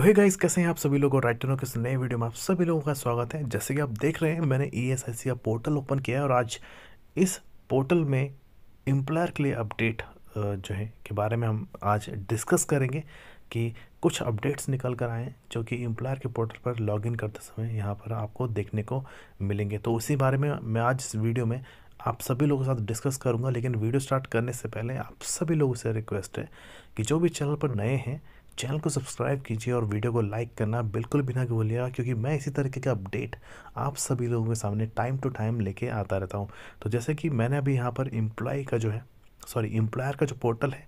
तो hey guys कैसे हैं आप सभी लोगों राइटरों के इस नए वीडियो में आप सभी लोगों का स्वागत है जैसे कि आप देख रहे हैं मैंने ई एस आई सी का पोर्टल ओपन किया है और आज इस पोर्टल में एम्प्लॉयर के लिए अपडेट जो है के बारे में हम आज डिस्कस करेंगे कि कुछ अपडेट्स निकल कर आए जो कि एम्प्लॉयर के पोर्टल पर लॉगिन करते समय यहाँ पर आपको देखने को मिलेंगे तो उसी बारे में मैं आज इस वीडियो में आप सभी लोगों के साथ डिस्कस करूँगा लेकिन वीडियो स्टार्ट करने से पहले आप सभी लोगों से रिक्वेस्ट है कि जो भी चैनल पर नए हैं चैनल को सब्सक्राइब कीजिए और वीडियो को लाइक करना बिल्कुल भी ना भूलिएगा क्योंकि मैं इसी तरीके का अपडेट आप सभी लोगों के सामने टाइम टू टाइम लेके आता रहता हूँ तो जैसे कि मैंने अभी यहाँ पर एम्प्लॉय का जो है सॉरी एम्प्लॉयर का जो पोर्टल है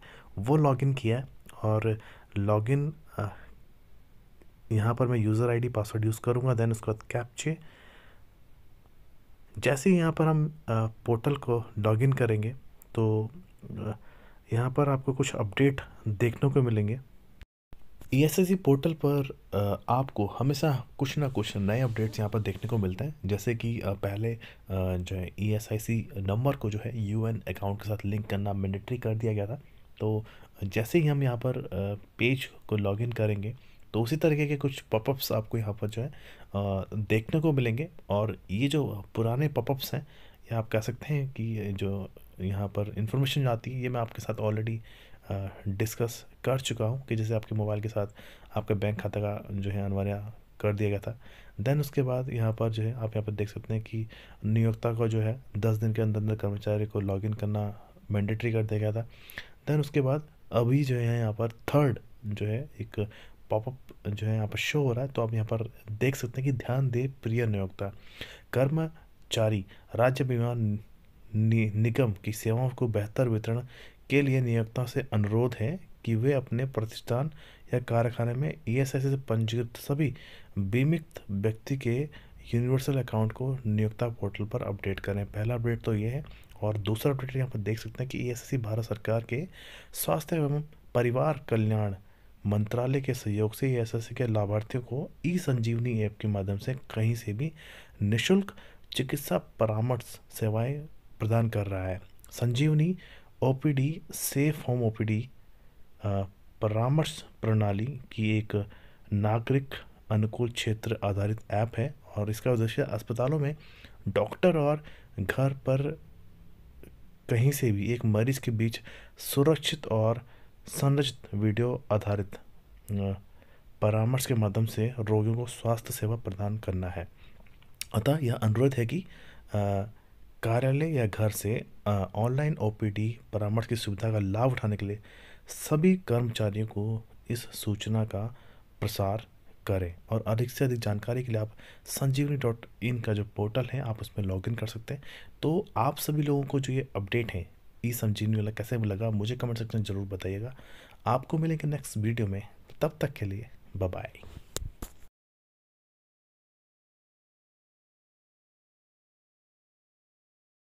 वो लॉगिन किया है और लॉगिन यहाँ पर मैं यूज़र आईडी पासवर्ड यूज़ करूँगा देन उसके बाद कैप्चे जैसे ही यहाँ पर हम पोर्टल को लॉगिन करेंगे तो यहाँ पर आपको कुछ अपडेट देखने को मिलेंगे ई एस सी पोर्टल पर आपको हमेशा कुछ ना कुछ नए अपडेट्स यहाँ पर देखने को मिलते हैं जैसे कि पहले जो है E S I C number को जो है यू एन अकाउंट के साथ लिंक करना मैंडेटरी कर दिया गया था तो जैसे ही हम यहाँ पर पेज को लॉगिन करेंगे तो उसी तरीके के कुछ पॉपअप्स आपको यहाँ पर जो है देखने को मिलेंगे और ये जो पुराने पॉपअप्स हैं या आप कह सकते हैं कि जो यहाँ पर इंफॉर्मेशन आती है ये मैं आपके साथ ऑलरेडी डिस्कस कर चुका हूँ कि जैसे आपके मोबाइल के साथ आपके बैंक खाता का जो है अनिवार्य कर दिया गया था देन उसके बाद यहाँ पर जो है आप यहाँ पर देख सकते हैं कि नियोक्ता को जो है दस दिन के अंदर अंदर कर्मचारी को लॉगिन करना मैंडेटरी कर दिया गया था देन उसके बाद अभी जो है यहाँ पर थर्ड जो है एक पॉपअप जो है यहाँ पर शो हो रहा है तो आप यहाँ पर देख सकते हैं कि ध्यान दे प्रिय नियोक्ता कर्मचारी राज्य बीमा नि, निगम की सेवाओं को बेहतर वितरण के लिए नियोक्ता से अनुरोध है कि वे अपने प्रतिष्ठान या कारखाने में ई एस आई सी से पंजीकृत सभी बीमित व्यक्ति के यूनिवर्सल अकाउंट को नियोक्ता पोर्टल पर अपडेट करें पहला अपडेट तो ये है और दूसरा अपडेट तो यहाँ पर देख सकते हैं कि ई e भारत सरकार के स्वास्थ्य एवं परिवार कल्याण मंत्रालय के सहयोग से ई e के लाभार्थियों को ई संजीवनी ऐप के माध्यम से कहीं से भी निःशुल्क चिकित्सा परामर्श सेवाएं प्रदान कर रहा है Sanjeevani OPD safe home OPD परामर्श प्रणाली की एक नागरिक अनुकूल क्षेत्र आधारित ऐप है और इसका उद्देश्य अस्पतालों में डॉक्टर और घर पर कहीं से भी एक मरीज के बीच सुरक्षित और संरचित वीडियो आधारित परामर्श के माध्यम से रोगियों को स्वास्थ्य सेवा प्रदान करना है अतः यह अनुरोध है कि कार्यालय या घर से ऑनलाइन ओपीडी परामर्श की सुविधा का लाभ उठाने के लिए सभी कर्मचारियों को इस सूचना का प्रसार करें और अधिक से अधिक जानकारी के लिए आप संजीवनी डॉट इन का जो पोर्टल है आप उसमें लॉगिन कर सकते हैं तो आप सभी लोगों को जो ये अपडेट है ई संजीवनी वाला कैसे लगा मुझे कमेंट सेक्शन ज़रूर बताइएगा आपको मिलेंगे नेक्स्ट वीडियो में तब तक के लिए बाय